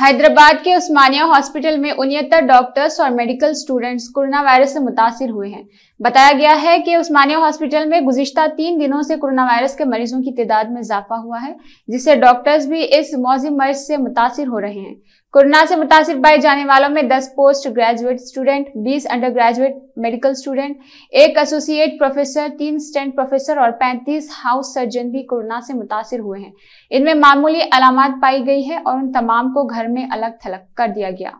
हैदराबाद के उस्मानिया हॉस्पिटल में उनहत्तर डॉक्टर्स और मेडिकल स्टूडेंट्स कोरोना वायरस से मुतासर हुए हैं बताया गया है कि उस्मानिया हॉस्पिटल में गुजशत तीन दिनों से कोरोना वायरस के मरीजों की तादाद में इजाफा हुआ है जिससे डॉक्टर्स भी इस मौसम मर्ज से मुतासर हो रहे हैं कोरोना से मुतासर पाए जाने वालों में 10 post graduate student 20 under graduate medical student एक एसोसिएट प्रोफेसर तीन स्टेंट प्रोफेसर और 35 हाउस सर्जन भी कोरोना से मुतासर हुए हैं इनमें मामूली अलामत पाई गई है और उन तमाम को घर में अलग थलग कर दिया गया